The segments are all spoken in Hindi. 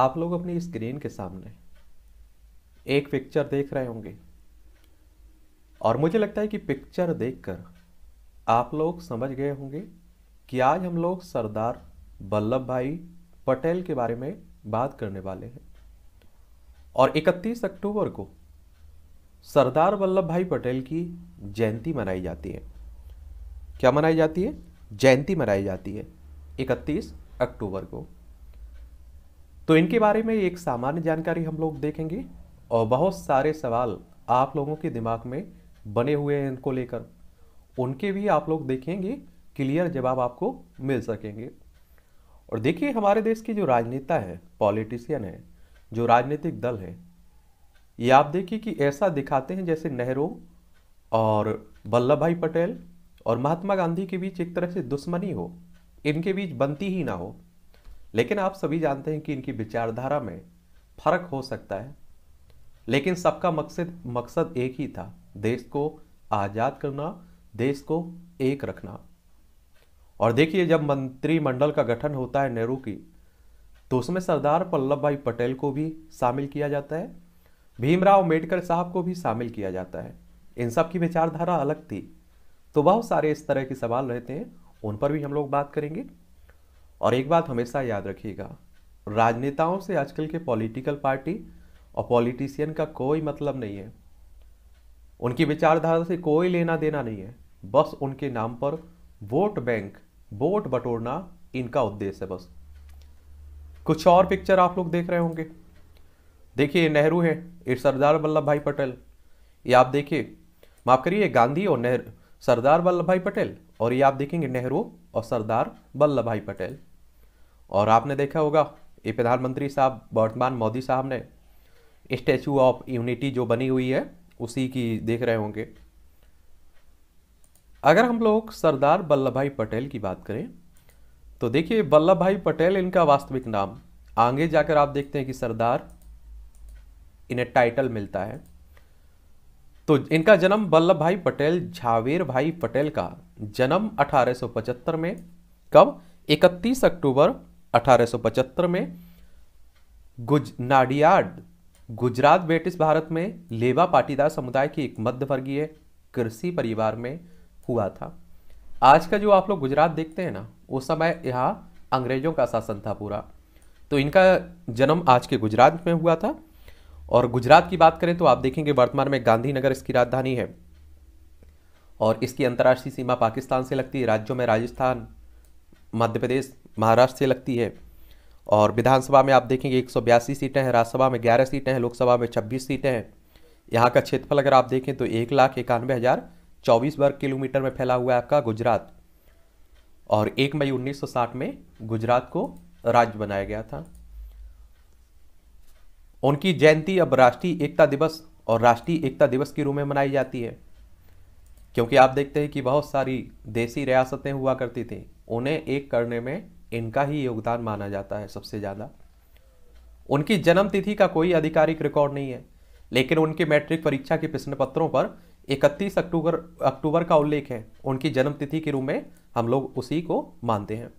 आप लोग अपनी स्क्रीन के सामने एक पिक्चर देख रहे होंगे और मुझे लगता है कि पिक्चर देखकर आप लोग समझ गए होंगे कि आज हम लोग सरदार वल्लभ भाई पटेल के बारे में बात करने वाले हैं और 31 अक्टूबर को सरदार वल्लभ भाई पटेल की जयंती मनाई जाती है क्या मनाई जाती है जयंती मनाई जाती है 31 अक्टूबर को तो इनके बारे में एक सामान्य जानकारी हम लोग देखेंगे और बहुत सारे सवाल आप लोगों के दिमाग में बने हुए हैं इनको लेकर उनके भी आप लोग देखेंगे क्लियर जवाब आपको मिल सकेंगे और देखिए हमारे देश के जो राजनेता हैं पॉलिटिशियन हैं जो राजनीतिक दल हैं ये आप देखिए कि ऐसा दिखाते हैं जैसे नेहरू और वल्लभ भाई पटेल और महात्मा गांधी के बीच एक तरह से दुश्मनी हो इनके बीच बनती ही ना हो लेकिन आप सभी जानते हैं कि इनकी विचारधारा में फर्क हो सकता है लेकिन सबका मकसद मकसद एक ही था देश को आज़ाद करना देश को एक रखना और देखिए जब मंत्रिमंडल का गठन होता है नेहरू की तो उसमें सरदार वल्लभ भाई पटेल को भी शामिल किया जाता है भीमराव अम्बेडकर साहब को भी शामिल किया जाता है इन सब की विचारधारा अलग थी तो बहुत सारे इस तरह के सवाल रहते हैं उन पर भी हम लोग बात करेंगे और एक बात हमेशा याद रखिएगा राजनेताओं से आजकल के पॉलिटिकल पार्टी और पॉलिटिशियन का कोई मतलब नहीं है उनकी विचारधारा से कोई लेना देना नहीं है बस उनके नाम पर वोट बैंक वोट बटोरना इनका उद्देश्य है बस कुछ और पिक्चर आप लोग देख रहे होंगे देखिए नेहरू है ये सरदार वल्लभ भाई पटेल ये आप देखिए माफ करिए गांधी और नेहरू सरदार वल्लभ भाई पटेल और ये आप देखेंगे नेहरू और सरदार वल्लभ भाई पटेल और आपने देखा होगा ये प्रधानमंत्री साहब वर्तमान मोदी साहब ने स्टैचू ऑफ यूनिटी जो बनी हुई है उसी की देख रहे होंगे अगर हम लोग सरदार वल्लभ भाई पटेल की बात करें तो देखिए वल्लभ भाई पटेल इनका वास्तविक नाम आगे जाकर आप देखते हैं कि सरदार इन्हें टाइटल मिलता है तो इनका जन्म वल्लभ भाई पटेल झावेर भाई पटेल का जन्म 1875 में कब 31 अक्टूबर 1875 में गुज नाडियाड गुजरात ब्रिटिश भारत में लेवा पाटीदार समुदाय की एक मध्यवर्गीय कृषि परिवार में हुआ था आज का जो आप लोग गुजरात देखते हैं ना उस समय यहाँ अंग्रेजों का शासन था पूरा तो इनका जन्म आज के गुजरात में हुआ था और गुजरात की बात करें तो आप देखेंगे वर्तमान में गांधीनगर इसकी राजधानी है और इसकी अंतर्राष्ट्रीय सीमा पाकिस्तान से लगती है राज्यों में राजस्थान मध्य प्रदेश महाराष्ट्र से लगती है और विधानसभा में आप देखेंगे एक सीटें हैं राज्यसभा में ग्यारह सीटें हैं लोकसभा में छब्बीस सीटें हैं यहाँ का क्षेत्रफल अगर आप देखें तो एक लाख इक्यानवे हज़ार चौबीस वर्ग किलोमीटर में फैला हुआ है आपका गुजरात और एक मई 1960 में गुजरात को राज्य बनाया गया था उनकी जयंती अब राष्ट्रीय एकता दिवस और राष्ट्रीय एकता दिवस के रूप में मनाई जाती है क्योंकि आप देखते हैं कि बहुत सारी देसी रियासतें हुआ करती थी उन्हें एक करने में इनका ही योगदान माना जाता है सबसे ज़्यादा उनकी जन्म तिथि का कोई आधिकारिक रिकॉर्ड नहीं है लेकिन उनकी मैट्रिक परीक्षा के प्रश्न पत्रों पर 31 अक्टूबर अक्टूबर का उल्लेख है उनकी जन्म तिथि के रूप में हम लोग उसी को मानते हैं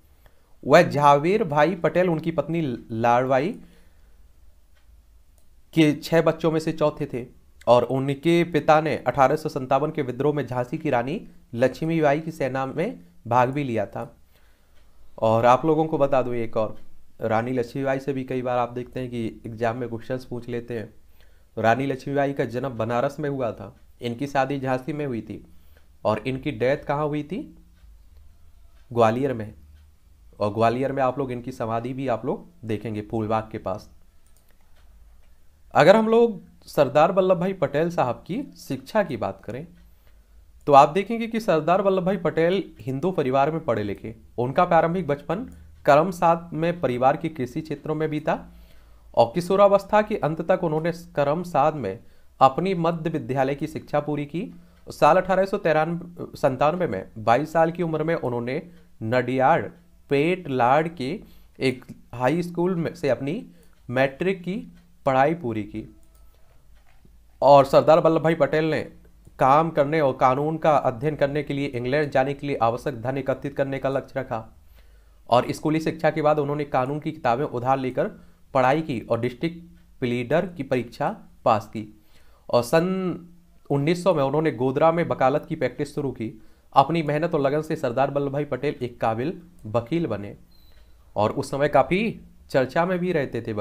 वह जावेर भाई पटेल उनकी पत्नी लाड़वाई के छह बच्चों में से चौथे थे और उनके पिता ने अठारह के विद्रोह में झांसी की रानी लक्ष्मीबाई की सेना में भाग भी लिया था और आप लोगों को बता दूँ एक और रानी लक्ष्मीबाई से भी कई बार आप देखते हैं कि एग्जाम में क्वेश्चंस पूछ लेते हैं तो रानी लक्ष्मीबाई का जन्म बनारस में हुआ था इनकी शादी झांसी में हुई थी और इनकी डेथ कहाँ हुई थी ग्वालियर में और ग्वालियर में आप लोग इनकी समाधि भी आप लोग देखेंगे फूलबाग के पास अगर हम लोग सरदार वल्लभ भाई पटेल साहब की शिक्षा की बात करें तो आप देखेंगे कि सरदार वल्लभ भाई पटेल हिंदू परिवार में पढ़े लिखे उनका प्रारंभिक बचपन करमसाद में परिवार के कृषि क्षेत्रों में बीता और किशोरावस्था के अंत तक उन्होंने करमसाद में अपनी मध्य विद्यालय की शिक्षा पूरी की साल अठारह सौ संतानवे में बाईस साल की उम्र में उन्होंने नडियाड पेट लाड के एक हाई स्कूल में से अपनी मैट्रिक की पढ़ाई पूरी की और सरदार वल्लभ भाई पटेल ने काम करने और कानून का अध्ययन करने के लिए इंग्लैंड जाने के लिए आवश्यक धन एकत्रित करने का लक्ष्य रखा और स्कूली शिक्षा के बाद उन्होंने कानून की किताबें उधार लेकर पढ़ाई की और डिस्ट्रिक्ट प्लीडर की परीक्षा पास की और सन 1900 में उन्होंने गोदरा में वकालत की प्रैक्टिस शुरू की अपनी मेहनत और लगन से सरदार वल्लभ भाई पटेल एक काबिल वकील बने और उस समय काफ़ी चर्चा में भी रहते थे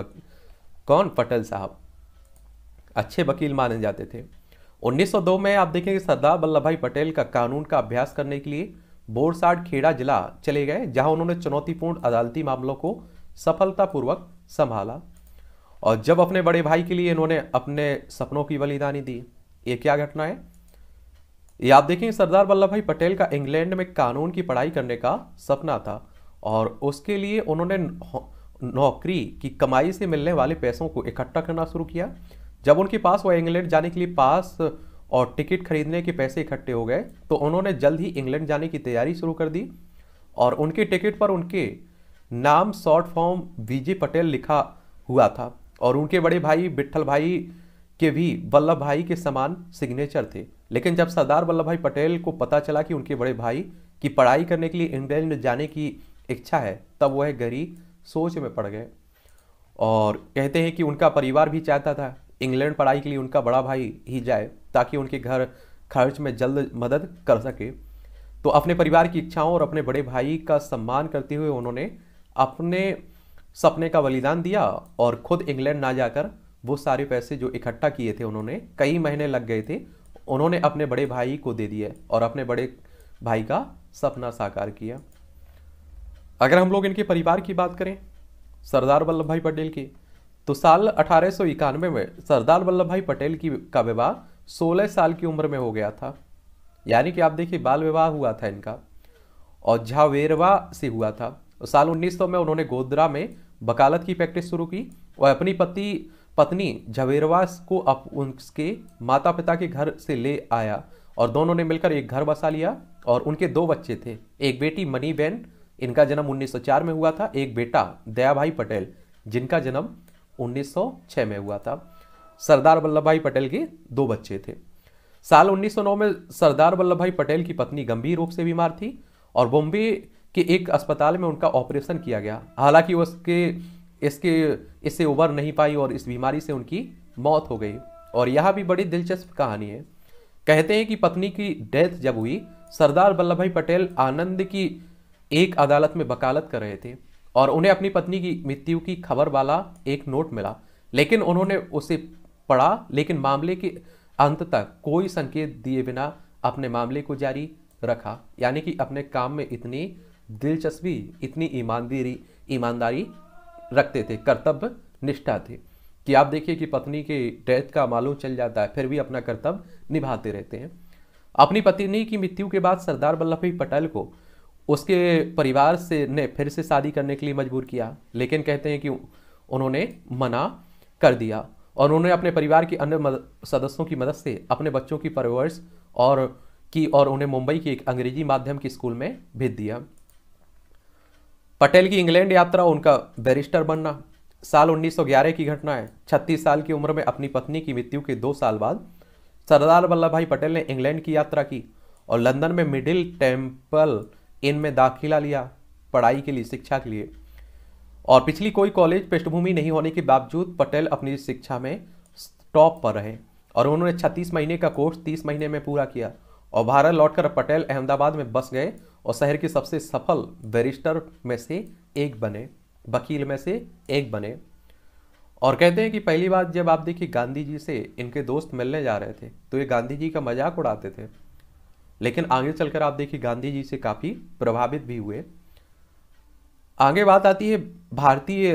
कौन पटेल साहब अच्छे वकील माने जाते थे 1902 में आप देखेंगे सरदार वल्लभ भाई पटेल का कानून का अभ्यास करने के लिए बोरसाड खेड़ा जिला चले गए जहां उन्होंने चुनौतीपूर्ण अदालती मामलों को सफलतापूर्वक संभाला और जब अपने बड़े भाई के लिए इन्होंने अपने सपनों की बलिदानी दी ये क्या घटना है ये आप देखेंगे सरदार वल्लभ भाई पटेल का इंग्लैंड में कानून की पढ़ाई करने का सपना था और उसके लिए उन्होंने नौकरी की कमाई से मिलने वाले पैसों को इकट्ठा करना शुरू किया जब उनके पास वो इंग्लैंड जाने के लिए पास और टिकट खरीदने के पैसे इकट्ठे हो गए तो उन्होंने जल्द ही इंग्लैंड जाने की तैयारी शुरू कर दी और उनके टिकट पर उनके नाम शॉर्ट फॉर्म वीजे पटेल लिखा हुआ था और उनके बड़े भाई बिट्ठल भाई के भी वल्लभ भाई के समान सिग्नेचर थे लेकिन जब सरदार वल्लभ भाई पटेल को पता चला कि उनके बड़े भाई की पढ़ाई करने के लिए इंग्लैंड जाने की इच्छा है तब वह गरी सोच में पड़ गए और कहते हैं कि उनका परिवार भी चाहता था इंग्लैंड पढ़ाई के लिए उनका बड़ा भाई ही जाए ताकि उनके घर खर्च में जल्द मदद कर सके तो अपने परिवार की इच्छाओं और अपने बड़े भाई का सम्मान करते हुए उन्होंने अपने सपने का बलिदान दिया और खुद इंग्लैंड ना जाकर वो सारे पैसे जो इकट्ठा किए थे उन्होंने कई महीने लग गए थे उन्होंने अपने बड़े भाई को दे दिए और अपने बड़े भाई का सपना साकार किया अगर हम लोग इनके परिवार की बात करें सरदार वल्लभ भाई पटेल की तो साल अठारह में सरदार वल्लभ भाई पटेल की का विवाह 16 साल की उम्र में हो गया था यानी कि आप देखिए बाल विवाह हुआ था इनका और झावेरवा से हुआ था और साल 1900 में उन्होंने गोदरा में वकालत की प्रैक्टिस शुरू की और अपनी पति पत्नी झवेरवा को अप उनके माता पिता के घर से ले आया और दोनों ने मिलकर एक घर बसा लिया और उनके दो बच्चे थे एक बेटी मनी बेन इनका जन्म 1904 में हुआ था एक बेटा दया भाई पटेल जिनका जन्म 1906 में हुआ था सरदार वल्लभ भाई पटेल के दो बच्चे थे साल 1909 में सरदार वल्लभ भाई पटेल की पत्नी गंभीर रूप से बीमार थी और बॉम्बे के एक अस्पताल में उनका ऑपरेशन किया गया हालांकि उसके इसके इससे उबर नहीं पाई और इस बीमारी से उनकी मौत हो गई और यह भी बड़ी दिलचस्प कहानी है कहते हैं कि पत्नी की डेथ जब हुई सरदार वल्लभ भाई पटेल आनंद की एक अदालत में वकालत कर रहे थे और उन्हें अपनी पत्नी की मृत्यु की खबर वाला एक नोट मिला लेकिन उन्होंने उसे पढ़ा लेकिन मामले के अंत तक कोई संकेत दिए बिना अपने मामले को जारी रखा यानी कि अपने काम में इतनी दिलचस्पी इतनी ईमानदारी ईमानदारी रखते थे कर्तव्य निष्ठा थे कि आप देखिए कि पत्नी के डेथ का मालूम चल जाता है फिर भी अपना कर्तव्य निभाते रहते हैं अपनी पत्नी की मृत्यु के बाद सरदार वल्लभ भाई पटेल को उसके परिवार से ने फिर से शादी करने के लिए मजबूर किया लेकिन कहते हैं कि उन्होंने मना कर दिया और उन्होंने अपने परिवार के अन्य सदस्यों की मदद से अपने बच्चों की परवरिश और की और उन्हें मुंबई के एक अंग्रेजी माध्यम के स्कूल में भेज दिया पटेल की इंग्लैंड यात्रा उनका बैरिस्टर बनना साल 1911 की घटना है छत्तीस साल की उम्र में अपनी पत्नी की मृत्यु के दो साल बाद सरदार वल्लभ भाई पटेल ने इंग्लैंड की यात्रा की और लंदन में मिडिल टेम्पल इनमें दाखिला लिया पढ़ाई के लिए शिक्षा के लिए और पिछली कोई कॉलेज पृष्ठभूमि नहीं होने के बावजूद पटेल अपनी शिक्षा में टॉप पर रहे और उन्होंने छत्तीस महीने का कोर्स तीस महीने में पूरा किया और भारत लौटकर पटेल अहमदाबाद में बस गए और शहर के सबसे सफल बैरिस्टर में से एक बने वकील में से एक बने और कहते हैं कि पहली बार जब आप देखिए गांधी जी से इनके दोस्त मिलने जा रहे थे तो ये गांधी जी का मजाक उड़ाते थे लेकिन आगे चलकर आप देखिए गांधी जी से काफ़ी प्रभावित भी हुए आगे बात आती है भारतीय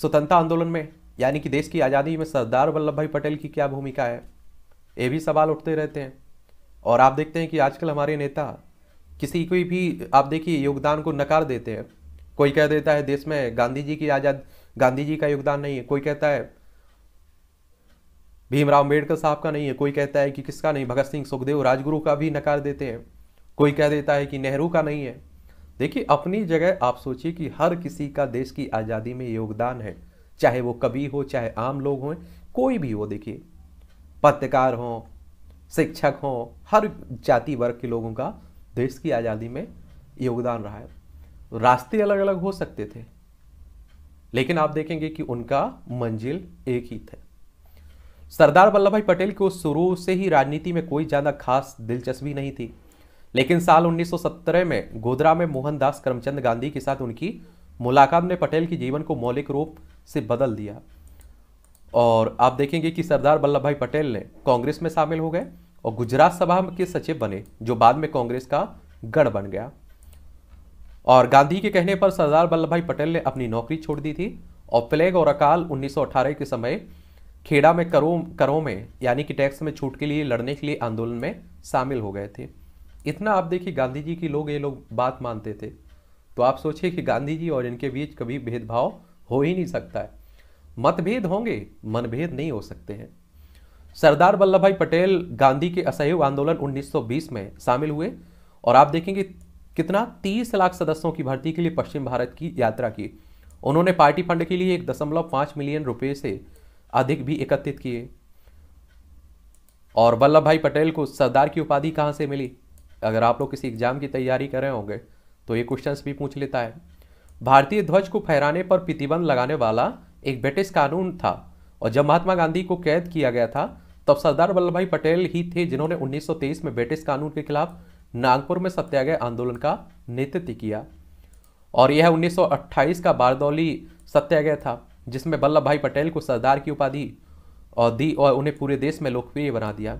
स्वतंत्रता आंदोलन में यानी कि देश की आज़ादी में सरदार वल्लभ भाई पटेल की क्या भूमिका है ये भी सवाल उठते रहते हैं और आप देखते हैं कि आजकल हमारे नेता किसी को भी आप देखिए योगदान को नकार देते हैं कोई कह देता है देश में गांधी जी की आज़ाद गांधी जी का योगदान नहीं है कोई कहता है भीमराव अम्बेडकर साहब का नहीं है कोई कहता है कि किसका नहीं भगत सिंह सुखदेव राजगुरु का भी नकार देते हैं कोई कह देता है कि नेहरू का नहीं है देखिए अपनी जगह आप सोचिए कि हर किसी का देश की आज़ादी में योगदान है चाहे वो कवि हो चाहे आम लोग हों कोई भी हो देखिए पत्रकार हों शिक्षक हों हर जाति वर्ग के लोगों का देश की आज़ादी में योगदान रहा है रास्ते अलग अलग हो सकते थे लेकिन आप देखेंगे कि उनका मंजिल एक ही थे सरदार वल्लभ भाई पटेल को शुरू से ही राजनीति में कोई ज़्यादा खास दिलचस्पी नहीं थी लेकिन साल 1917 में गोधरा में मोहनदास करमचंद गांधी के साथ उनकी मुलाकात ने पटेल के जीवन को मौलिक रूप से बदल दिया और आप देखेंगे कि सरदार वल्लभ भाई पटेल ने कांग्रेस में शामिल हो गए और गुजरात सभा के सचिव बने जो बाद में कांग्रेस का गढ़ बन गया और गांधी के कहने पर सरदार वल्लभ भाई पटेल ने अपनी नौकरी छोड़ दी थी और प्लेग और अकाल उन्नीस के समय खेड़ा में करो करों में यानी कि टैक्स में छूट के लिए लड़ने के लिए आंदोलन में शामिल हो गए थे इतना आप देखिए गांधी जी की लोग ये लोग बात मानते थे तो आप सोचिए कि गांधी जी और इनके बीच कभी भेदभाव हो ही नहीं सकता है मतभेद होंगे मनभेद नहीं हो सकते हैं सरदार वल्लभ भाई पटेल गांधी के असहयोग आंदोलन उन्नीस में शामिल हुए और आप देखेंगे कितना तीस लाख सदस्यों की भर्ती के लिए पश्चिम भारत की यात्रा की उन्होंने पार्टी फंड के लिए एक दशमलव पांच मिलियन रुपये से अधिक भी एकत्रित किए और वल्लभ भाई पटेल को सरदार की उपाधि कहाँ से मिली अगर आप लोग किसी एग्जाम की तैयारी कर रहे होंगे तो ये क्वेश्चन भी पूछ लेता है भारतीय ध्वज को फहराने पर प्रतिबंध लगाने वाला एक ब्रिटिश कानून था और जब महात्मा गांधी को कैद किया गया था तब सरदार वल्लभ भाई पटेल ही थे जिन्होंने 1923 में ब्रिटिश कानून के खिलाफ नागपुर में सत्याग्रह आंदोलन का नेतृत्व किया और यह 1928 का बारदौली सत्याग्रह था जिसमें वल्लभ भाई पटेल को सरदार की उपाधि और दी और उन्हें पूरे देश में लोकप्रिय बना दिया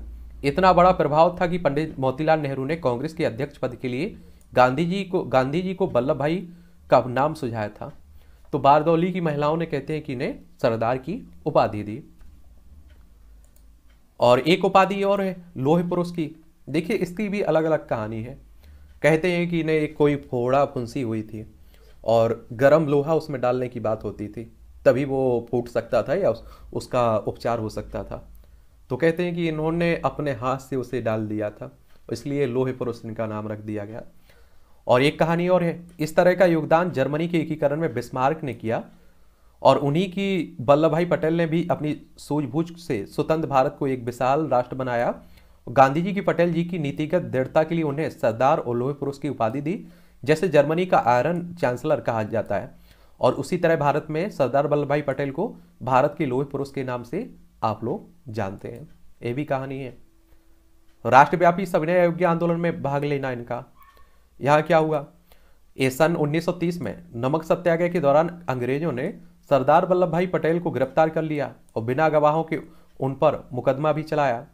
इतना बड़ा प्रभाव था कि पंडित मोतीलाल नेहरू ने कांग्रेस के अध्यक्ष पद के लिए गांधी जी को गांधी जी को वल्लभ भाई का नाम सुझाया था तो बारदौली की महिलाओं ने कहते हैं कि इन्हें सरदार की उपाधि दी और एक उपाधि और है लोहे पुरुष की देखिए इसकी भी अलग अलग कहानी है कहते हैं कि इन्हें कोई फोड़ा फुंसी हुई थी और गर्म लोहा उसमें डालने की बात होती थी तभी वो फूट सकता था या उस, उसका उपचार हो सकता था तो कहते हैं कि इन्होंने अपने हाथ से उसे डाल दिया था इसलिए लोहे पर उस इनका नाम रख दिया गया और एक कहानी और है इस तरह का योगदान जर्मनी के एकीकरण में बिस्मार्क ने किया और उन्हीं की वल्लभ भाई पटेल ने भी अपनी सूझबूझ से स्वतंत्र भारत को एक विशाल राष्ट्र बनाया गांधी जी की पटेल जी की नीतिगत दृढ़ता के लिए उन्हें सरदार और लोहे पुरुष की उपाधि दी जैसे जर्मनी का आयरन चांसलर कहा जाता है और उसी तरह भारत में सरदार वल्लभ भाई पटेल को भारत के लोह पुरुष के नाम से आप लोग जानते हैं ये भी कहानी है राष्ट्रव्यापी सविनय अयोग्य आंदोलन में भाग लेना इनका यहाँ क्या हुआ ये सन 1930 में नमक सत्याग्रह के दौरान अंग्रेजों ने सरदार वल्लभ भाई पटेल को गिरफ्तार कर लिया और बिना गवाहों के उन पर मुकदमा भी चलाया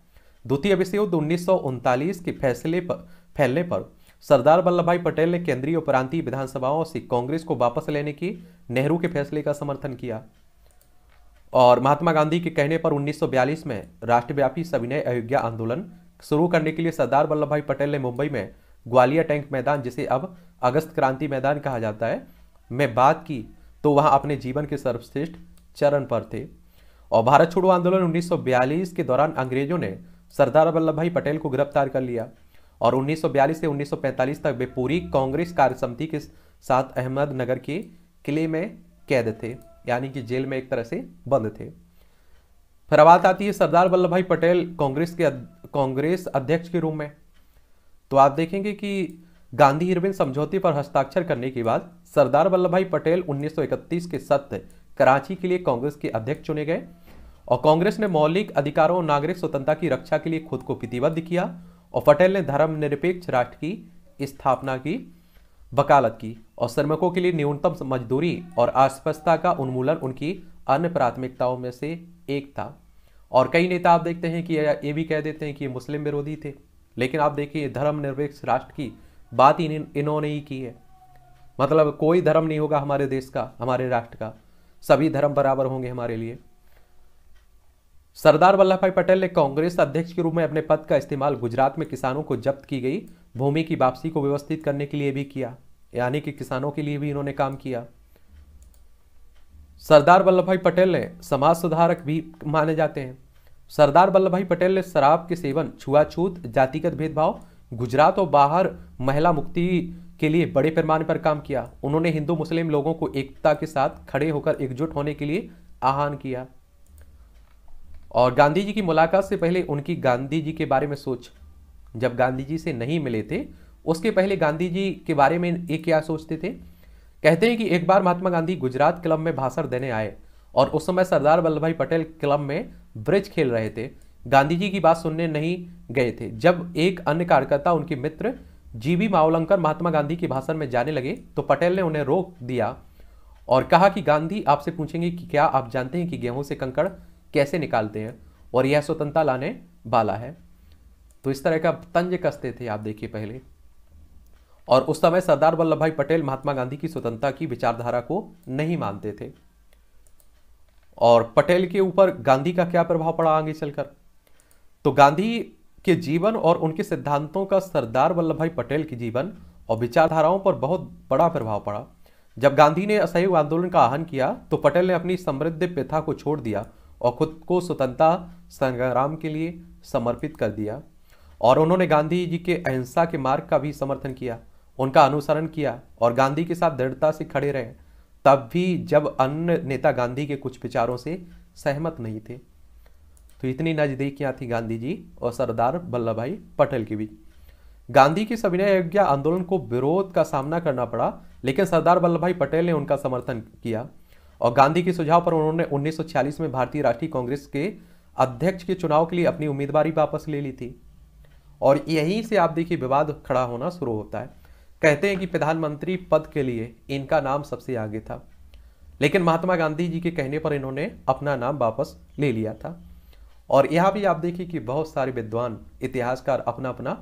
द्वितीय विश्व युद्ध उन्नीस के फैसले पर फैलने पर सरदार वल्लभ भाई पटेल ने केंद्रीय और प्रांतीय विधानसभाओं से कांग्रेस को वापस लेने की नेहरू के फैसले का समर्थन किया और महात्मा गांधी के कहने पर 1942 में राष्ट्रव्यापी सविनय अयोग्या आंदोलन शुरू करने के लिए सरदार वल्लभ भाई पटेल ने मुंबई में ग्वालियर टैंक मैदान जिसे अब अगस्त क्रांति मैदान कहा जाता है में बात की तो वहाँ अपने जीवन के सर्वश्रेष्ठ चरण पर थे और भारत छोड़ो आंदोलन 1942 के दौरान अंग्रेजों ने सरदार वल्लभ भाई पटेल को गिरफ्तार कर लिया और 1942 से 1945 तक वे पूरी कांग्रेस कार्य समिति के साथ अहमदनगर के किले में कैद थे यानी कि जेल में एक तरह से बंद थे फिर बात आती है सरदार वल्लभ भाई पटेल कांग्रेस के कांग्रेस अध्यक्ष के रूप में तो आप देखेंगे कि गांधी हिरविन समझौते पर हस्ताक्षर करने के बाद सरदार वल्लभ भाई पटेल 1931 के सत्य कराची के लिए कांग्रेस के अध्यक्ष चुने गए और कांग्रेस ने मौलिक अधिकारों और नागरिक स्वतंत्रता की रक्षा के लिए खुद को प्रतिबद्ध किया और पटेल ने धर्मनिरपेक्ष राष्ट्र की स्थापना की वकालत की और श्रमिकों के लिए न्यूनतम मजदूरी और अस्पष्टता का उन्मूलन उनकी अन्य प्राथमिकताओं में से एक था और कई नेता आप देखते हैं कि ये भी कह देते हैं कि ये मुस्लिम विरोधी थे लेकिन आप देखिए धर्मनिरपेक्ष राष्ट्र की बात ही इन्होंने ही की है मतलब कोई धर्म नहीं होगा हमारे देश का हमारे राष्ट्र का सभी धर्म बराबर होंगे हमारे लिए सरदार वल्लभ भाई पटेल ने कांग्रेस अध्यक्ष के रूप में अपने पद का इस्तेमाल गुजरात में किसानों को जब्त की गई भूमि की वापसी को व्यवस्थित करने के लिए भी किया यानी कि किसानों के लिए भी इन्होंने काम किया सरदार वल्लभ भाई पटेल ने समाज सुधारक भी माने जाते हैं सरदार वल्लभ भाई पटेल ने शराब के सेवन छुआछूत जातिगत भेदभाव गुजरात और बाहर महिला मुक्ति के लिए बड़े पैमाने पर काम किया उन्होंने हिंदू मुस्लिम लोगों को एकता के साथ खड़े होकर एकजुट होने के लिए आह्वान किया और गांधी जी की मुलाकात से पहले उनकी गांधी जी के बारे में सोच जब गांधी जी से नहीं मिले थे उसके पहले गांधी जी के बारे में ये क्या सोचते थे कहते हैं कि एक बार महात्मा गांधी गुजरात क्लब में भाषण देने आए और उस समय सरदार वल्लभ भाई पटेल क्लब में ब्रिज खेल रहे थे गांधी जी की बात सुनने नहीं गए थे जब एक अन्य कार्यकर्ता उनके मित्र जी बी मावलंकर महात्मा गांधी के भाषण में जाने लगे तो पटेल ने उन्हें रोक दिया और कहा कि गांधी आपसे पूछेंगे कि क्या आप जानते हैं कि गेहूं से कंकड़ कैसे निकालते हैं और यह स्वतंत्रता लाने वाला है तो इस तरह का तंज कसते थे आप देखिए पहले और उस समय सरदार वल्लभ भाई पटेल महात्मा गांधी की स्वतंत्रता की विचारधारा को नहीं मानते थे और पटेल के ऊपर गांधी का क्या प्रभाव पड़ा आगे चलकर तो गांधी के जीवन और उनके सिद्धांतों का सरदार वल्लभ भाई पटेल के जीवन और विचारधाराओं पर बहुत बड़ा प्रभाव पड़ा जब गांधी ने असहयोग आंदोलन का आह्वान किया तो पटेल ने अपनी समृद्ध प्रथा को छोड़ दिया और खुद को स्वतंत्रता संग्राम के लिए समर्पित कर दिया और उन्होंने गांधी जी के अहिंसा के मार्ग का भी समर्थन किया उनका अनुसरण किया और गांधी के साथ दृढ़ता से खड़े रहे तब भी जब अन्य नेता गांधी के कुछ विचारों से सहमत नहीं थे तो इतनी नजदीकियां थी गांधी जी और सरदार वल्लभ भाई पटेल के बीच गांधी के सविनय अवज्ञा आंदोलन को विरोध का सामना करना पड़ा लेकिन सरदार वल्लभ भाई पटेल ने उनका समर्थन किया और गांधी के सुझाव पर उन्होंने 1946 में भारतीय राष्ट्रीय कांग्रेस के अध्यक्ष के चुनाव के लिए अपनी उम्मीदवारी वापस ले ली थी और यहीं से आप देखिए विवाद खड़ा होना शुरू होता है कहते हैं कि प्रधानमंत्री पद के लिए इनका नाम सबसे आगे था लेकिन महात्मा गांधी जी के कहने पर इन्होंने अपना नाम वापस ले लिया था और यह भी आप देखिए कि बहुत सारे विद्वान इतिहासकार अपना अपना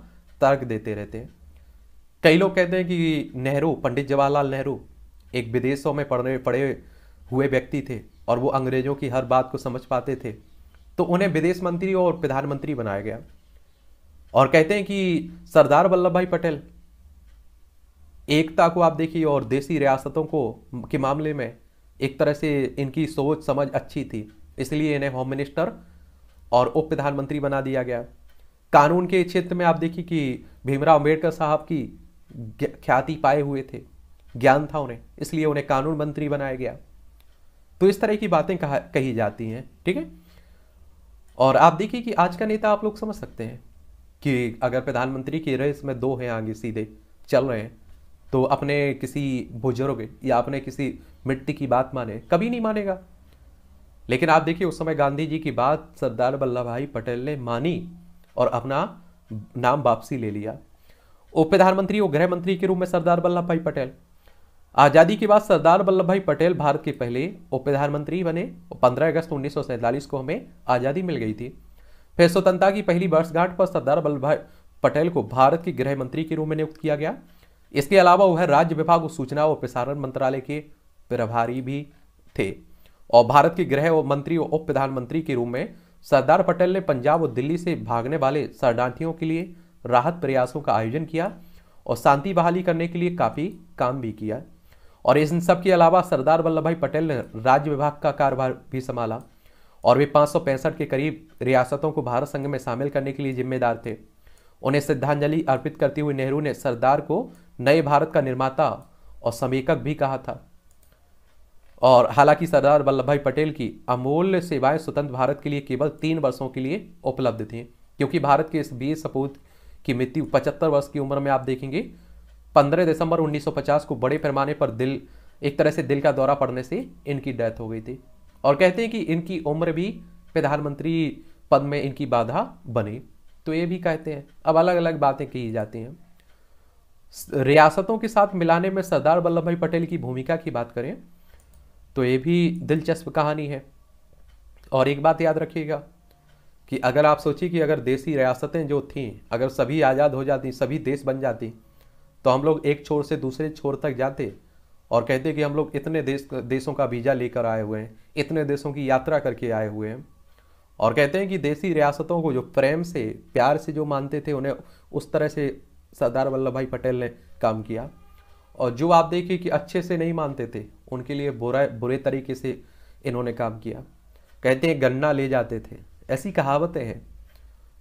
तर्क देते रहते हैं कई लोग कहते हैं कि नेहरू पंडित जवाहरलाल नेहरू एक विदेशों में पढ़ने पढ़े हुए व्यक्ति थे और वो अंग्रेजों की हर बात को समझ पाते थे तो उन्हें विदेश मंत्री और प्रधानमंत्री बनाया गया और कहते हैं कि सरदार वल्लभ भाई पटेल एकता को आप देखिए और देसी रियासतों को के मामले में एक तरह से इनकी सोच समझ अच्छी थी इसलिए इन्हें होम मिनिस्टर और उप प्रधानमंत्री बना दिया गया कानून के क्षेत्र में आप देखिए कि भीमराव अम्बेडकर साहब की ख्याति पाए हुए थे ज्ञान था उन्हें इसलिए उन्हें कानून मंत्री बनाया गया तो इस तरह की बातें कहा कही जाती हैं ठीक है और आप देखिए कि आज का नेता आप लोग समझ सकते हैं कि अगर प्रधानमंत्री की रेस में दो हैं आगे सीधे चल रहे हैं तो अपने किसी बुजुर्ग या अपने किसी मिट्टी की बात माने कभी नहीं मानेगा लेकिन आप देखिए उस समय गांधी जी की बात सरदार वल्लभ भाई पटेल ने मानी और अपना नाम वापसी ले लिया वो प्रधानमंत्री और गृह मंत्री के रूप में सरदार वल्लभ भाई पटेल आज़ादी के बाद सरदार वल्लभ भाई पटेल भारत के पहले उप प्रधानमंत्री बने और 15 अगस्त उन्नीस को हमें आज़ादी मिल गई थी फिर स्वतंत्रता की पहली वर्षगांठ पर सरदार वल्लभ भाई पटेल को भारत के गृह मंत्री के रूप में नियुक्त किया गया इसके अलावा वह राज्य विभाग और सूचना और प्रसारण मंत्रालय के प्रभारी भी थे और भारत के गृह मंत्री और उप प्रधानमंत्री के रूप में सरदार पटेल ने पंजाब और दिल्ली से भागने वाले शरणार्थियों के लिए राहत प्रयासों का आयोजन किया और शांति बहाली करने के लिए काफ़ी काम भी किया और इन सब के अलावा सरदार वल्लभ भाई पटेल ने राज्य विभाग का कार्यभार भी संभाला और वे पाँच के करीब रियासतों को भारत संघ में शामिल करने के लिए जिम्मेदार थे उन्हें श्रद्धांजलि अर्पित करते हुए नेहरू ने सरदार को नए भारत का निर्माता और समेकक भी कहा था और हालांकि सरदार वल्लभ भाई पटेल की अमूल्य सेवाएं स्वतंत्र भारत के लिए केवल तीन वर्षों के लिए उपलब्ध थीं क्योंकि भारत के इस वीर सपूत की मृत्यु पचहत्तर वर्ष की उम्र में आप देखेंगे 15 दिसंबर 1950 को बड़े पैमाने पर दिल एक तरह से दिल का दौरा पड़ने से इनकी डेथ हो गई थी और कहते हैं कि इनकी उम्र भी प्रधानमंत्री पद में इनकी बाधा बनी तो ये भी कहते हैं अब अलग अलग बातें कही जाती हैं रियासतों के साथ मिलाने में सरदार वल्लभ भाई पटेल की भूमिका की बात करें तो ये भी दिलचस्प कहानी है और एक बात याद रखिएगा कि अगर आप सोचिए कि अगर देसी रियासतें जो थीं अगर सभी आज़ाद हो जाती सभी देश बन जाती तो हम लोग एक छोर से दूसरे छोर तक जाते और कहते कि हम लोग इतने देश देशों का वीज़ा लेकर आए हुए हैं इतने देशों की यात्रा करके आए हुए हैं और कहते हैं कि देसी रियासतों को जो प्रेम से प्यार से जो मानते थे उन्हें उस तरह से सरदार वल्लभ भाई पटेल ने काम किया और जो आप देखिए कि अच्छे से नहीं मानते थे उनके लिए बुरा बुरे तरीके से इन्होंने काम किया कहते हैं गन्ना ले जाते थे ऐसी कहावतें हैं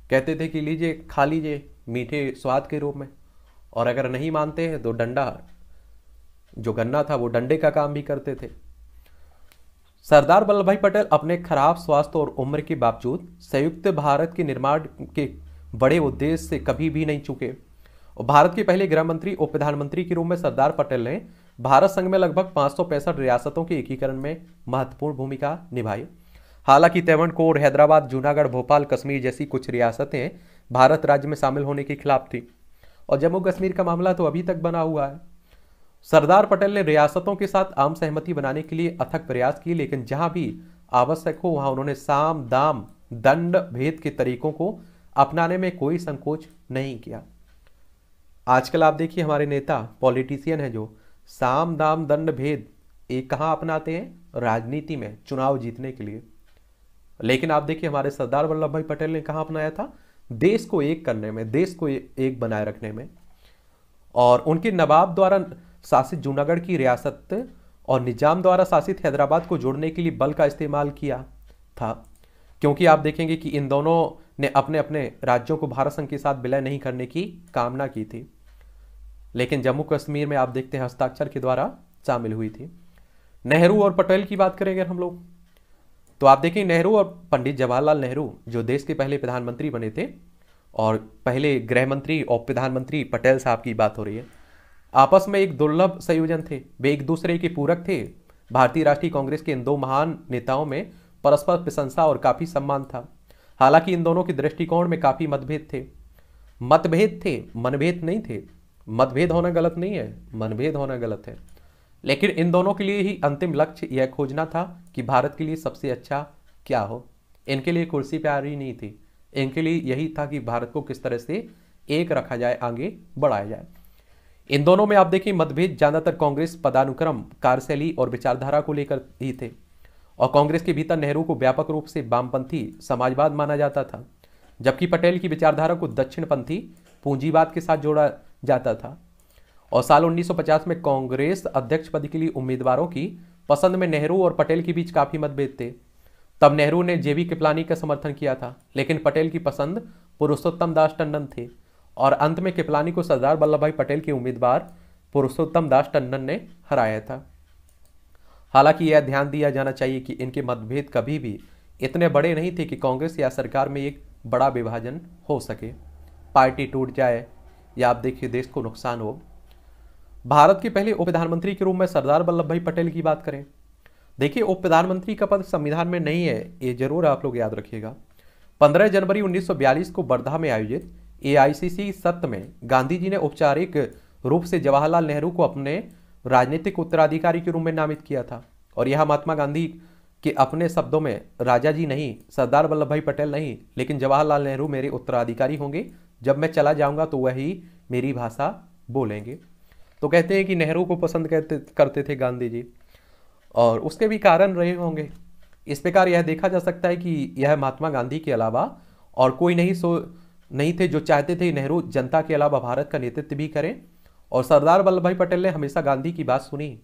कहते थे कि लीजिए खा लीजिए मीठे स्वाद के रूप में और अगर नहीं मानते हैं तो डंडा जो गन्ना था वो डंडे का काम भी करते थे सरदार वल्लभ भाई पटेल अपने खराब स्वास्थ्य और उम्र के बावजूद संयुक्त भारत के निर्माण के बड़े उद्देश्य से कभी भी नहीं चुके और भारत के पहले गृह मंत्री और प्रधानमंत्री के रूप में सरदार पटेल ने भारत संघ में लगभग पाँच रियासतों के एकीकरण में महत्वपूर्ण भूमिका निभाई हालांकि कोर हैदराबाद जूनागढ़ भोपाल कश्मीर जैसी कुछ रियासतें भारत राज्य में शामिल होने के खिलाफ थी और जम्मू कश्मीर का मामला तो अभी तक बना हुआ है सरदार पटेल ने रियासतों के साथ आम सहमति बनाने के लिए अथक प्रयास किए लेकिन जहां भी आवश्यक हो वहां उन्होंने साम दाम दंड भेद के तरीकों को अपनाने में कोई संकोच नहीं किया आजकल आप देखिए हमारे नेता पॉलिटिशियन हैं जो साम दाम दंड भेद ये कहां अपनाते हैं राजनीति में चुनाव जीतने के लिए लेकिन आप देखिए हमारे सरदार वल्लभ भाई पटेल ने कहा अपनाया था देश को एक करने में देश को एक बनाए रखने में और उनके नवाब द्वारा शासित जूनागढ़ की रियासत और निजाम द्वारा शासित हैदराबाद को जोड़ने के लिए बल का इस्तेमाल किया था क्योंकि आप देखेंगे कि इन दोनों ने अपने अपने राज्यों को भारत संघ के साथ विलय नहीं करने की कामना की थी लेकिन जम्मू कश्मीर में आप देखते हैं हस्ताक्षर के द्वारा शामिल हुई थी नेहरू और पटेल की बात करें अगर हम लोग तो आप देखें नेहरू और पंडित जवाहरलाल नेहरू जो देश के पहले प्रधानमंत्री बने थे और पहले गृह मंत्री और प्रधानमंत्री पटेल साहब की बात हो रही है आपस में एक दुर्लभ संयोजन थे वे एक दूसरे के पूरक थे भारतीय राष्ट्रीय कांग्रेस के इन दो महान नेताओं में परस्पर प्रशंसा और काफ़ी सम्मान था हालांकि इन दोनों के दृष्टिकोण में काफ़ी मतभेद थे मतभेद थे मनभेद नहीं थे मतभेद होना गलत नहीं है मनभेद होना गलत है लेकिन इन दोनों के लिए ही अंतिम लक्ष्य यह खोजना था कि भारत के लिए सबसे अच्छा क्या हो इनके लिए कुर्सी प्यारी नहीं थी इनके लिए यही था कि भारत को किस तरह से एक रखा जाए आगे बढ़ाया जाए इन दोनों में आप देखिए मतभेद ज़्यादातर कांग्रेस पदानुक्रम कार्यशैली और विचारधारा को लेकर ही थे और कांग्रेस के भीतर नेहरू को व्यापक रूप से वामपंथी समाजवाद माना जाता था जबकि पटेल की विचारधारा को दक्षिणपंथी पूंजीवाद के साथ जोड़ा जाता था और साल 1950 में कांग्रेस अध्यक्ष पद के लिए उम्मीदवारों की पसंद में नेहरू और पटेल के बीच काफ़ी मतभेद थे तब नेहरू ने जेबी किपलानी का समर्थन किया था लेकिन पटेल की पसंद पुरुषोत्तम दास टंडन थे और अंत में किपलानी को सरदार वल्लभ भाई पटेल के उम्मीदवार पुरुषोत्तम दास टंडन ने हराया था हालांकि यह ध्यान दिया जाना चाहिए कि इनके मतभेद कभी भी इतने बड़े नहीं थे कि कांग्रेस या सरकार में एक बड़ा विभाजन हो सके पार्टी टूट जाए या आप देखिए देश को नुकसान हो भारत के पहले उप प्रधानमंत्री के रूप में सरदार वल्लभ भाई पटेल की बात करें देखिए उप प्रधानमंत्री का पद संविधान में नहीं है ये जरूर आप लोग याद रखिएगा 15 जनवरी 1942 को वर्धा में आयोजित ए सत्र में गांधी जी ने औपचारिक रूप से जवाहरलाल नेहरू को अपने राजनीतिक उत्तराधिकारी के रूप में नामित किया था और यह महात्मा गांधी के अपने शब्दों में राजा जी नहीं सरदार वल्लभ भाई पटेल नहीं लेकिन जवाहरलाल नेहरू मेरे उत्तराधिकारी होंगे जब मैं चला जाऊंगा तो वही मेरी भाषा बोलेंगे तो कहते हैं कि नेहरू को पसंद करते करते थे गांधी जी और उसके भी कारण रहे होंगे इस प्रकार यह देखा जा सकता है कि यह महात्मा गांधी के अलावा और कोई नहीं सो नहीं थे जो चाहते थे नेहरू जनता के अलावा भारत का नेतृत्व भी करें और सरदार वल्लभ भाई पटेल ने हमेशा गांधी की बात सुनी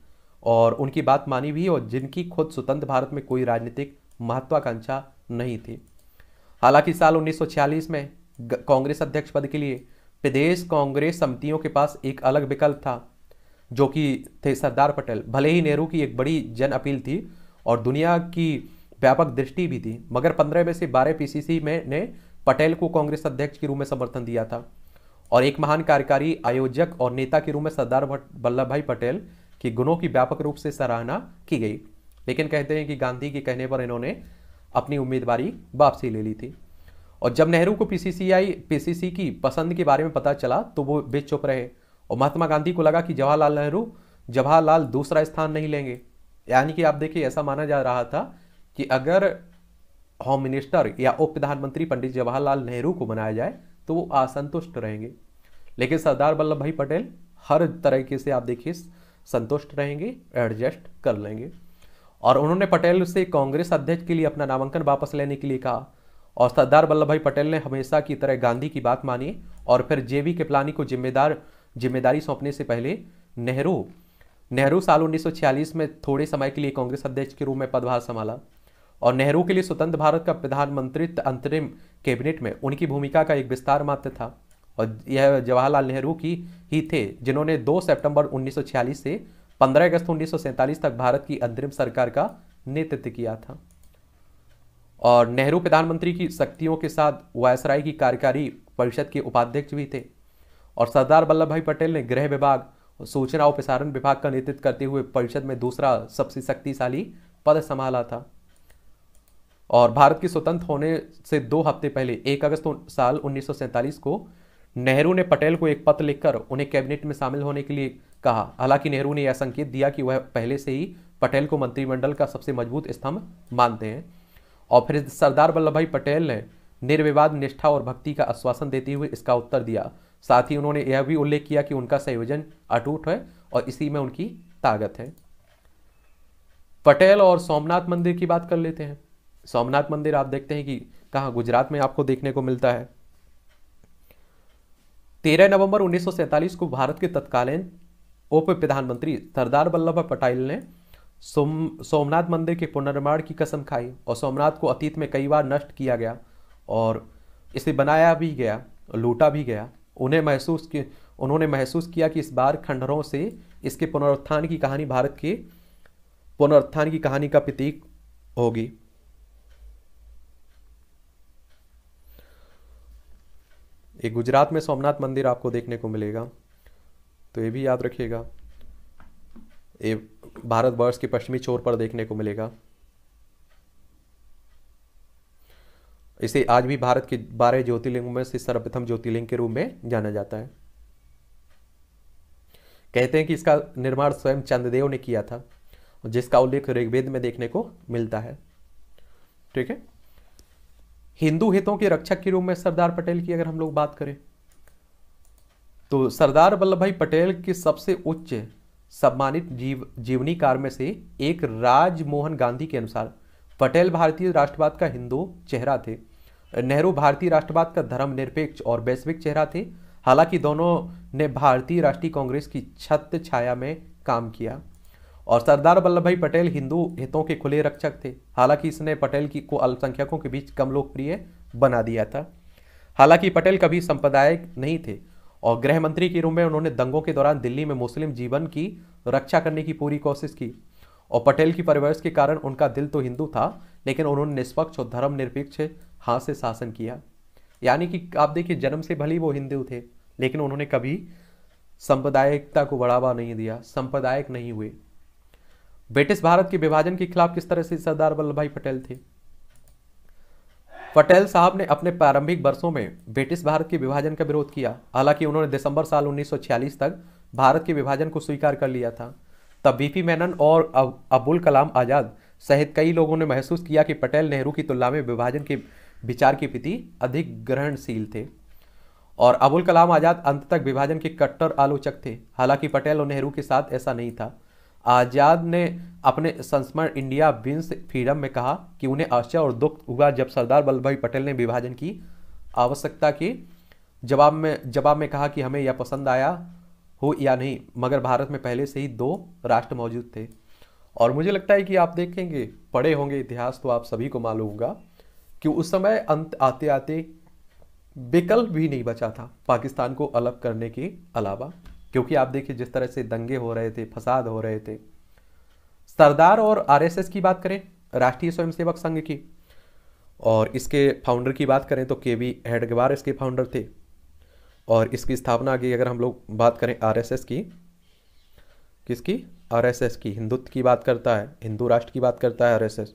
और उनकी बात मानी भी और जिनकी खुद स्वतंत्र भारत में कोई राजनीतिक महत्वाकांक्षा नहीं थी हालांकि साल 1946 में कांग्रेस अध्यक्ष पद के लिए प्रदेश कांग्रेस समितियों के पास एक अलग विकल्प था जो कि थे सरदार पटेल भले ही नेहरू की एक बड़ी जन अपील थी और दुनिया की व्यापक दृष्टि भी थी मगर पंद्रह में से बारह पीसीसी में ने पटेल को कांग्रेस अध्यक्ष के रूप में समर्थन दिया था और एक महान कार्यकारी आयोजक और नेता के रूप में सरदार वल्लभ भाई पटेल के गुणों की व्यापक रूप से सराहना की गई लेकिन कहते हैं कि गांधी के कहने पर इन्होंने अपनी उम्मीदवारी वापसी ले ली थी और जब नेहरू को पीसीसीआई पीसीसी की पसंद के बारे में पता चला तो वो वे चुप रहे और महात्मा गांधी को लगा कि जवाहरलाल नेहरू जवाहरलाल दूसरा स्थान नहीं लेंगे यानी कि आप देखिए ऐसा माना जा रहा था कि अगर होम मिनिस्टर या उप प्रधानमंत्री पंडित जवाहरलाल नेहरू को बनाया जाए तो वो असंतुष्ट रहेंगे लेकिन सरदार वल्लभ भाई पटेल हर तरीके से आप देखिए संतुष्ट रहेंगे एडजस्ट कर लेंगे और उन्होंने पटेल से कांग्रेस अध्यक्ष के लिए अपना नामांकन वापस लेने के लिए कहा और सरदार वल्लभ भाई पटेल ने हमेशा की तरह गांधी की बात मानी और फिर जे वी केपलानी को जिम्मेदार जिम्मेदारी सौंपने से पहले नेहरू नेहरू साल 1946 में थोड़े समय के लिए कांग्रेस अध्यक्ष के रूप में पदभार संभाला और नेहरू के लिए स्वतंत्र भारत का प्रधानमंत्री अंतरिम कैबिनेट में उनकी भूमिका का एक विस्तार मात्र था और यह जवाहरलाल नेहरू की ही थे जिन्होंने 2 सितंबर 1946 से 15 अगस्त उन्नीस तक भारत की अंतरिम सरकार का नेतृत्व किया था और नेहरू प्रधानमंत्री की शक्तियों के साथ वायसराय की कार्यकारी परिषद के उपाध्यक्ष भी थे और सरदार वल्लभ भाई पटेल ने गृह विभाग और सूचना और प्रसारण विभाग का नेतृत्व करते हुए परिषद में दूसरा सबसे शक्तिशाली पद संभाला था और भारत के स्वतंत्र होने से दो हफ्ते पहले एक अगस्त साल उन्नीस को नेहरू ने पटेल को एक पत्र लिखकर उन्हें कैबिनेट में शामिल होने के लिए कहा हालांकि नेहरू ने यह संकेत दिया कि वह पहले से ही पटेल को मंत्रिमंडल का सबसे मजबूत स्तंभ मानते हैं और फिर सरदार वल्लभ भाई पटेल ने निर्विवाद निष्ठा और भक्ति का आश्वासन देते हुए इसका उत्तर दिया साथ ही उन्होंने यह भी उल्लेख किया कि उनका संयोजन अटूट है और इसी में उनकी ताकत है पटेल और सोमनाथ मंदिर की बात कर लेते हैं सोमनाथ मंदिर आप देखते हैं कि कहाँ गुजरात में आपको देखने को मिलता है तेरह नवंबर 1947 को भारत के तत्कालीन उप प्रधानमंत्री सरदार वल्लभ भाई पटेल ने सोम सोमनाथ मंदिर के पुनर्निर्माण की कसम खाई और सोमनाथ को अतीत में कई बार नष्ट किया गया और इसे बनाया भी गया लूटा भी गया उन्हें महसूस कि उन्होंने महसूस किया कि इस बार खंडहरों से इसके पुनरुत्थान की कहानी भारत के पुनरुत्थान की कहानी का प्रतीक होगी एक गुजरात में सोमनाथ मंदिर आपको देखने को मिलेगा तो ये भी याद रखिएगा ये भारतवर्ष के पश्चिमी छोर पर देखने को मिलेगा इसे आज भी भारत के बारह ज्योतिर्लिंगों में से सर्वप्रथम ज्योतिर्लिंग के रूप में जाना जाता है कहते हैं कि इसका निर्माण स्वयं चंद्रदेव ने किया था जिसका उल्लेख ऋग्वेद में देखने को मिलता है ठीक है हिंदू हितों के रक्षक के रूप में सरदार पटेल की अगर हम लोग बात करें तो सरदार वल्लभ भाई पटेल की सबसे उच्च सम्मानित जीव जीवनीकार में से एक राजमोहन गांधी के अनुसार पटेल भारतीय राष्ट्रवाद का हिंदू चेहरा थे नेहरू भारतीय राष्ट्रवाद का धर्मनिरपेक्ष और वैश्विक चेहरा थे हालांकि दोनों ने भारतीय राष्ट्रीय कांग्रेस की छत छाया में काम किया और सरदार वल्लभ भाई पटेल हिंदू हितों के खुले रक्षक थे हालांकि इसने पटेल की को अल्पसंख्यकों के बीच कम लोकप्रिय बना दिया था हालांकि पटेल कभी संप्रदायिक नहीं थे और गृह मंत्री के रूप में उन्होंने दंगों के दौरान दिल्ली में मुस्लिम जीवन की रक्षा करने की पूरी कोशिश की और पटेल की परिवर्श के कारण उनका दिल तो हिंदू था लेकिन उन्होंने निष्पक्ष और धर्मनिरपेक्ष हाथ से शासन किया यानी कि आप देखिए जन्म से भली वो हिंदू थे लेकिन उन्होंने कभी संप्रदायिकता को बढ़ावा नहीं दिया संप्रदायिक नहीं हुए ब्रिटिश भारत के विभाजन के खिलाफ किस तरह से सरदार वल्लभ भाई पटेल थे पटेल साहब ने अपने प्रारंभिक वर्षों में ब्रिटिश भारत के विभाजन का विरोध किया हालांकि उन्होंने दिसंबर साल 1946 तक भारत के विभाजन को स्वीकार कर लिया था तब बीपी मेनन और अबुल कलाम आज़ाद सहित कई लोगों ने महसूस किया कि पटेल नेहरू की तुलना में विभाजन के विचार के प्रति अधिक ग्रहणशील थे और अबुल कलाम आज़ाद अंत तक विभाजन के कट्टर आलोचक थे हालांकि पटेल और नेहरू के साथ ऐसा नहीं था आज़ाद ने अपने संस्मरण इंडिया विंस फ्रीडम में कहा कि उन्हें आश्चर्य और दुख हुआ जब सरदार वल्लभ भाई पटेल ने विभाजन की आवश्यकता की जवाब में जवाब में कहा कि हमें यह पसंद आया हो या नहीं मगर भारत में पहले से ही दो राष्ट्र मौजूद थे और मुझे लगता है कि आप देखेंगे पढ़े होंगे इतिहास तो आप सभी को मालूम होगा कि उस समय अंत आते आते विकल्प भी नहीं बचा था पाकिस्तान को अलग करने के अलावा क्योंकि आप देखिए जिस तरह से दंगे हो रहे थे फसाद हो रहे थे सरदार और आरएसएस की बात करें राष्ट्रीय स्वयंसेवक संघ की और इसके फाउंडर की बात करें तो के वी हेडगवार इसके फाउंडर थे और इसकी स्थापना की अगर हम लोग बात करें आरएसएस की किसकी आरएसएस की हिंदुत्व की बात करता है हिंदू राष्ट्र की बात करता है आरएसएस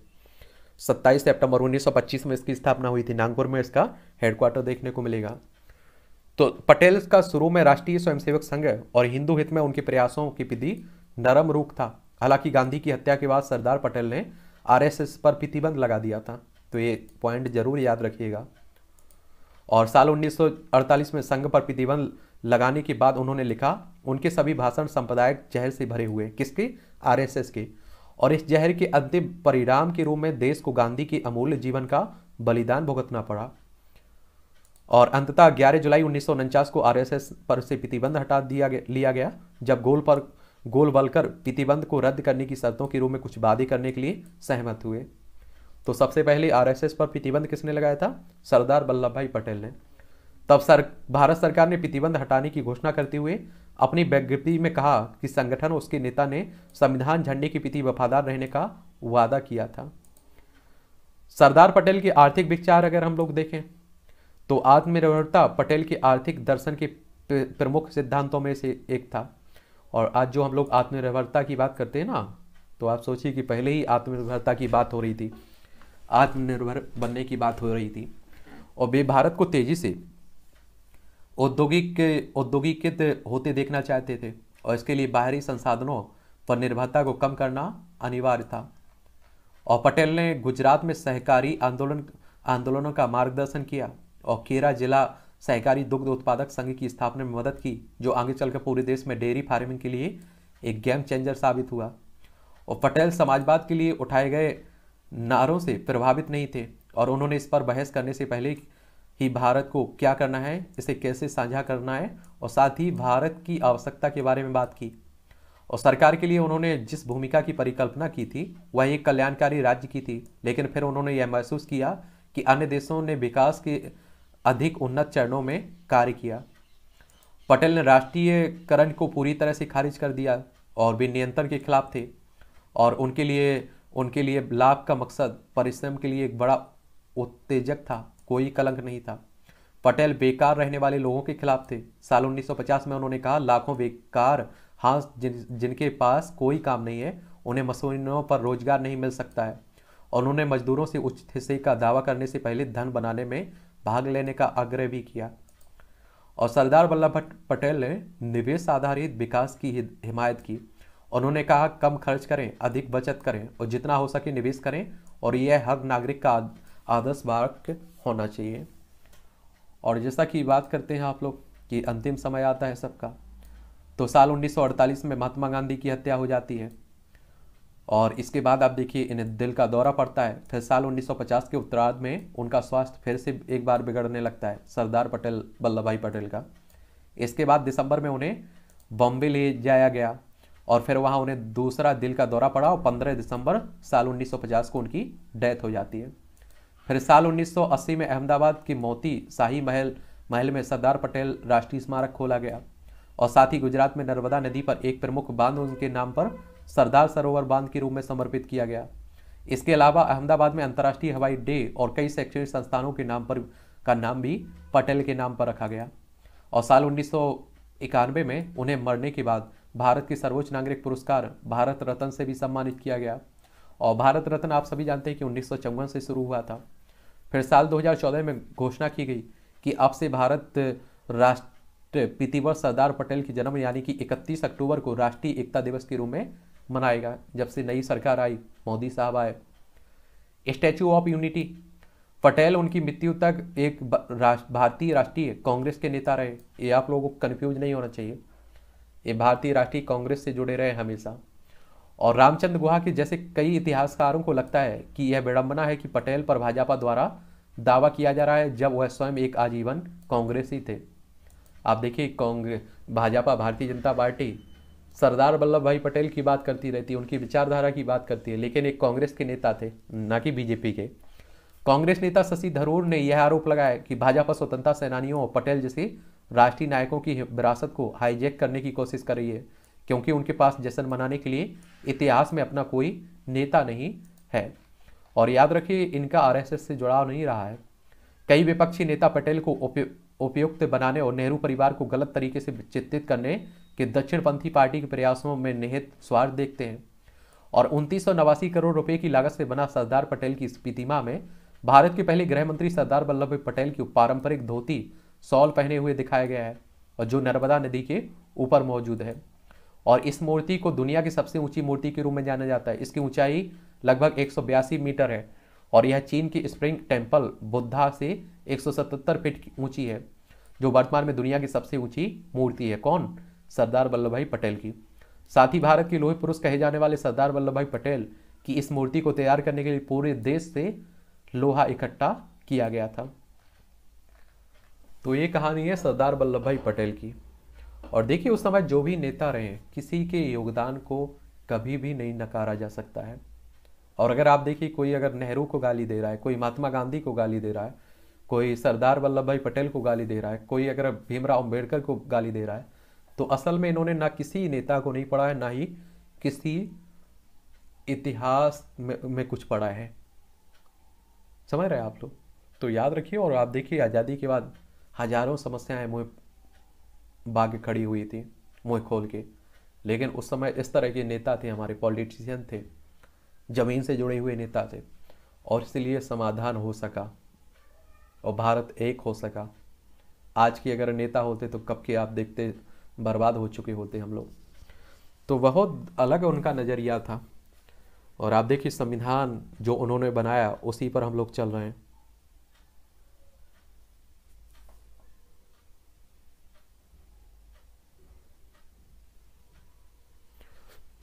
27 सितंबर 1925 में इसकी स्थापना हुई थी नागपुर में इसका हेडक्वार्टर देखने को मिलेगा तो पटेल का शुरू में राष्ट्रीय स्वयंसेवक संघ और हिंदू हित में उनके प्रयासों की विधि नरम रूख था हालांकि गांधी की हत्या के बाद सरदार पटेल ने आरएसएस पर प्रतिबंध लगा दिया था तो ये पॉइंट जरूर याद रखिएगा और साल 1948 में संघ पर प्रतिबंध लगाने के बाद उन्होंने लिखा उनके सभी भाषण संप्रदायिक जहर से भरे हुए किसके आरएसएस के और इस जहर के अंतिम परिणाम के रूप में देश को गांधी के अमूल्य जीवन का बलिदान भुगतना पड़ा और अंततः 11 जुलाई उन्नीस को आरएसएस पर से प्रतिबंध हटा दिया गया, लिया गया जब गोल पर गोल बलकर प्रतिबंध को रद्द करने की शर्तों के रूप में कुछ वादे करने के लिए सहमत हुए तो सबसे पहले आरएसएस पर प्रतिबंध किसने लगाया था सरदार वल्लभ भाई पटेल ने तब सर भारत सरकार ने प्रतिबंध हटाने की घोषणा करते हुए अपनी विज्ञप्ति में कहा कि संगठन और उसके नेता ने संविधान झंडे के प्रति वफादार रहने का वादा किया था सरदार पटेल के आर्थिक विचार अगर हम लोग देखें तो आत्मनिर्भरता पटेल के आर्थिक दर्शन के प्रमुख सिद्धांतों में से एक था और आज जो हम लोग आत्मनिर्भरता की बात करते हैं ना तो आप सोचिए कि पहले ही आत्मनिर्भरता की बात हो रही थी आत्मनिर्भर बनने की बात हो रही थी और वे भारत को तेजी से औद्योगिक औद्योगिकृत होते देखना चाहते थे और इसके लिए बाहरी संसाधनों पर निर्भरता को कम करना अनिवार्य था और पटेल ने गुजरात में सहकारी आंदोलन आंदोलनों का मार्गदर्शन किया और केरा जिला सहकारी दुग्ध उत्पादक संघ की स्थापना में मदद की जो आगे चलकर पूरे देश में डेयरी फार्मिंग के लिए एक गेम चेंजर साबित हुआ और पटेल समाजवाद के लिए उठाए गए नारों से प्रभावित नहीं थे और उन्होंने इस पर बहस करने से पहले ही भारत को क्या करना है इसे कैसे साझा करना है और साथ ही भारत की आवश्यकता के बारे में बात की और सरकार के लिए उन्होंने जिस भूमिका की परिकल्पना की थी वह एक कल्याणकारी राज्य की थी लेकिन फिर उन्होंने यह महसूस किया कि अन्य देशों ने विकास के अधिक उन्नत चरणों में कार्य किया पटेल ने राष्ट्रीयकरण को पूरी तरह से खारिज कर दिया और भी नियंत्रण के खिलाफ थे और उनके लिए उनके लिए लाभ का मकसद परिश्रम के लिए एक बड़ा उत्तेजक था कोई कलंक नहीं था पटेल बेकार रहने वाले लोगों के खिलाफ थे साल 1950 में उन्होंने कहा लाखों बेकार हाँ जिन जिनके पास कोई काम नहीं है उन्हें मशीनों पर रोजगार नहीं मिल सकता है और उन्होंने मजदूरों से उचित हिस्से का दावा करने से पहले धन बनाने में भाग लेने का आग्रह भी किया और सरदार वल्लभ भाई पटेल ने निवेश आधारित विकास की हिमायत की उन्होंने कहा कम खर्च करें अधिक बचत करें और जितना हो सके निवेश करें और यह हर नागरिक का आदर्श वाक्य होना चाहिए और जैसा कि बात करते हैं आप लोग कि अंतिम समय आता है सबका तो साल 1948 में महात्मा गांधी की हत्या हो जाती है और इसके बाद आप देखिए इन्हें दिल का दौरा पड़ता है फिर साल 1950 के उत्तरार्ध में उनका स्वास्थ्य फिर से एक बार बिगड़ने लगता है सरदार पटेल वल्लभ भाई पटेल का इसके बाद दिसंबर में उन्हें बॉम्बे ले जाया गया और फिर वहाँ उन्हें दूसरा दिल का दौरा पड़ा और पंद्रह दिसंबर साल उन्नीस को उनकी डेथ हो जाती है फिर साल 1980 में अहमदाबाद के मोती शाही महल महल में सरदार पटेल राष्ट्रीय स्मारक खोला गया और साथ ही गुजरात में नर्मदा नदी पर एक प्रमुख बांध उनके नाम पर सरदार सरोवर बांध के रूप में समर्पित किया गया इसके अलावा अहमदाबाद में अंतर्राष्ट्रीय हवाई अड्डे और कई शैक्षणिक संस्थानों के नाम पर का नाम भी पटेल के नाम पर रखा गया और साल उन्नीस में उन्हें मरने के बाद भारत के सर्वोच्च नागरिक पुरस्कार भारत रत्न से भी सम्मानित किया गया और भारत रत्न आप सभी जानते हैं कि उन्नीस से शुरू हुआ था फिर साल 2014 में घोषणा की गई कि अब से भारत राष्ट्र प्रतिवर्ष सरदार पटेल की जन्म यानी कि 31 अक्टूबर को राष्ट्रीय एकता दिवस के रूप में मनाएगा जब से नई सरकार आई मोदी साहब आए स्टैचू ऑफ यूनिटी पटेल उनकी मृत्यु तक एक भारतीय राष्ट्रीय कांग्रेस के नेता रहे ये आप लोगों को कन्फ्यूज नहीं होना चाहिए ये भारतीय राष्ट्रीय कांग्रेस से जुड़े रहे हमेशा और रामचंद्र गुहा के जैसे कई इतिहासकारों को लगता है कि यह विडंबना है कि पटेल पर भाजपा द्वारा दावा किया जा रहा है जब वह स्वयं एक आजीवन कांग्रेसी थे आप देखिए कांग्रेस भाजपा भारतीय जनता पार्टी सरदार वल्लभ भाई पटेल की बात करती रहती है उनकी विचारधारा की बात करती है लेकिन एक कांग्रेस के नेता थे ना कि बीजेपी के कांग्रेस नेता शशि थरूर ने यह आरोप लगाया कि भाजपा स्वतंत्रता सेनानियों और पटेल जैसे राष्ट्रीय नायकों की विरासत को हाईजेक करने की कोशिश कर रही है क्योंकि उनके पास जश्न मनाने के लिए इतिहास में अपना कोई नेता नहीं है और याद रखिए इनका आरएसएस से जुड़ाव नहीं रहा है कई विपक्षी नेता पटेल को उपयुक्त बनाने और नेहरू परिवार को गलत तरीके से चित्रित करने कि दक्षिणपंथी पार्टी के प्रयासों में निहित स्वार्थ देखते हैं और उनतीस करोड़ रुपए की लागत से बना सरदार पटेल की प्रतिमा में भारत के पहले गृह मंत्री सरदार वल्लभ भाई पटेल की पारंपरिक धोती सॉल पहने हुए दिखाया गया है और जो नर्मदा नदी के ऊपर मौजूद है और इस मूर्ति को दुनिया की सबसे ऊंची मूर्ति के रूप में जाना जाता है इसकी ऊंचाई लगभग एक मीटर है और यह चीन की स्प्रिंग टेम्पल बुद्धा से एक फीट ऊंची है जो वर्तमान में दुनिया की सबसे ऊंची मूर्ति है कौन सरदार वल्लभ भाई पटेल की साथ ही भारत के लोहे पुरुष कहे जाने वाले सरदार वल्लभ भाई पटेल की इस मूर्ति को तैयार करने के लिए पूरे देश से लोहा इकट्ठा किया गया था तो ये कहानी है सरदार वल्लभ भाई पटेल की और देखिए उस समय जो भी नेता रहे किसी के योगदान को कभी भी नहीं नकारा जा सकता है और अगर आप देखिए कोई अगर नेहरू को गाली दे रहा है कोई महात्मा गांधी को गाली दे रहा है कोई सरदार वल्लभ भाई पटेल को गाली दे रहा है कोई अगर भीमराव अम्बेडकर को गाली दे रहा है तो असल में इन्होंने ना किसी नेता को नहीं पढ़ा है ना ही किसी इतिहास में, में कुछ पढ़ा है समझ रहे हैं आप लोग तो याद रखिए और आप देखिए आज़ादी के बाद हजारों समस्याएं मुँह बाग खड़ी हुई थी मुँह खोल के लेकिन उस समय इस तरह के नेता थे हमारे पॉलिटिशियन थे ज़मीन से जुड़े हुए नेता थे और इसलिए समाधान हो सका और भारत एक हो सका आज के अगर नेता होते तो कब के आप देखते बर्बाद हो चुके होते हम लोग तो बहुत अलग उनका नज़रिया था और आप देखिए संविधान जो उन्होंने बनाया उसी पर हम लोग चल रहे हैं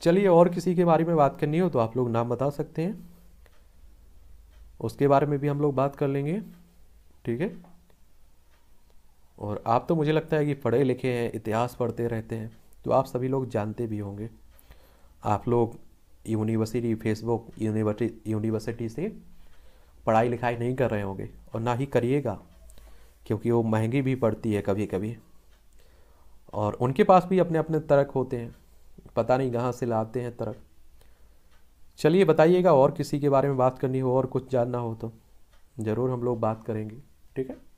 चलिए और किसी के बारे में बात करनी हो तो आप लोग नाम बता सकते हैं उसके बारे में भी हम लोग बात कर लेंगे ठीक है और आप तो मुझे लगता है कि पढ़े लिखे हैं इतिहास पढ़ते रहते हैं तो आप सभी लोग जानते भी होंगे आप लोग यूनिवर्सिटी फेसबुक यूनिवर्सिटी यूनिवर्सिटी से पढ़ाई लिखाई नहीं कर रहे होंगे और ना ही करिएगा क्योंकि वो महंगी भी पड़ती है कभी कभी और उनके पास भी अपने अपने तर्क होते हैं पता नहीं कहाँ से लाते हैं तर्क चलिए बताइएगा और किसी के बारे में बात करनी हो और कुछ जानना हो तो ज़रूर हम लोग बात करेंगे ठीक है